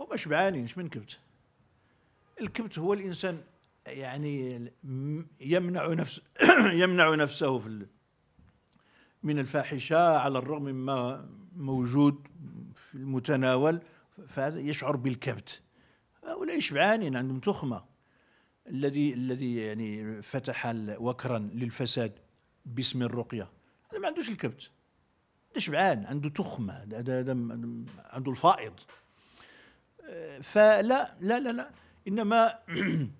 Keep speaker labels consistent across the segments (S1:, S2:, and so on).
S1: هما شبعانين اش من كبت الكبت هو الانسان يعني يمنع نفس يمنع نفسه في من الفاحشه على الرغم مما موجود في المتناول فهذا يشعر بالكبت هؤلاء شبعانين عندهم تخمه الذي الذي يعني فتح وكرا للفساد باسم الرقيه ما عندوش الكبت شبعان عنده تخمه هذا عنده الفائض آه، فلا لا لا لا انما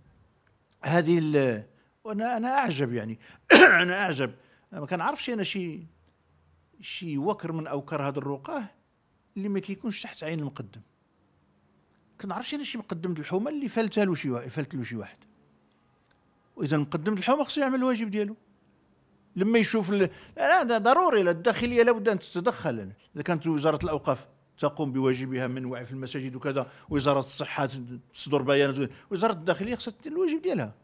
S1: هذه وانا انا اعجب يعني انا اعجب ما كنعرفش انا شي شي وكر من اوكر هذا الرقاه اللي ما كيكونش تحت عين المقدم كنعرفش انا شي مقدم الحومه اللي فلتها له شي فلت له شي واحد واذا مقدم الحومه خصو يعمل الواجب ديالو لما يشوف هذا ضروري الداخليه لابد ان تتدخل اذا كانت وزاره الاوقاف تقوم بواجبها من وعي في المساجد وكذا وزاره الصحه تصدر بيانات وزاره الداخليه خصها تدير الواجب ديالها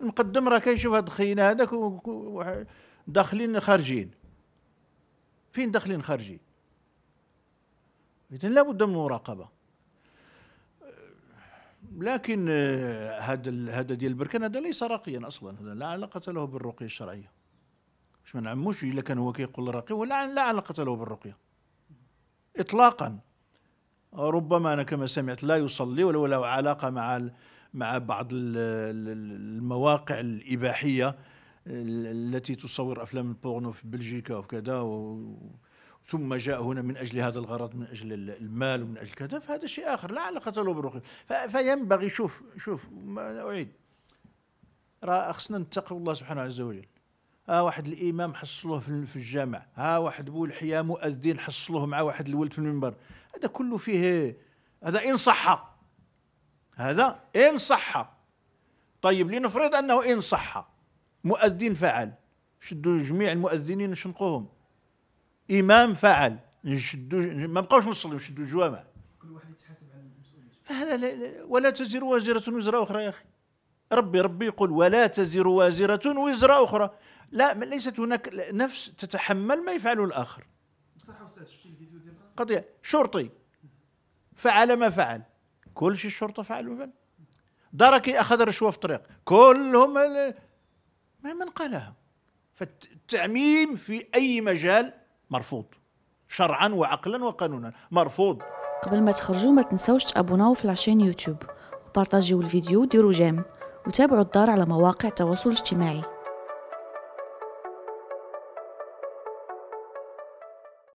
S1: المقدم راه كيشوف هاد خينا هذاك داخلين خارجين فين داخلين خارجين اذا لابد من مراقبه لكن آه، هذا هذا ديال البركان هذا ليس راقيا اصلا هذا لا علاقه له بالرقيه الشرعيه باش ما نعموش الا كان هو كيقول الرقي ولا لا علاقه له بالرقيه اطلاقا ربما انا كما سمعت لا يصلي ولا له علاقه مع مع بعض المواقع الاباحيه التي تصور افلام البورنو في بلجيكا وكذا ثم جاء هنا من اجل هذا الغرض من اجل المال ومن اجل كذا فهذا شيء اخر لا علاقه له بالرقي فينبغي شوف شوف اعيد راه خصنا نتقوا الله سبحانه عز وجل ها آه، واحد الامام حصلوه في الجامع ها آه، واحد بولحيه مؤذن حصلوه مع واحد الولد في المنبر هذا كله فيه هذا ان صح هذا ان صح طيب لنفرض انه ان صح مؤذن فعل شدوا جميع المؤذنين نشنقوهم امام فعل نشدوا ما بقاوش نصلوا نشدوا الجوامع كل واحد يتحاسب على المسؤوليه فهذا لا لا ولا تزر وازره وزر اخرى يا اخي ربي ربي يقول ولا تزر وازره وزر اخرى لا ليست هناك نفس تتحمل ما يفعله الاخر بصح استاذ شفتي الفيديو ديال قضيه شرطي فعل ما فعل كل شيء الشرطه فعلوا فعل دركي اخذ رشوه في الطريق كلهم ما من قالها فالتعميم في اي مجال مرفوض شرعا وعقلا وقانونا مرفوض قبل ما تخرجوا ما تنساوش تابوناو في لاشين يوتيوب وبارطاجيو الفيديو وديروا جيم وتابعوا الدار على مواقع التواصل الاجتماعي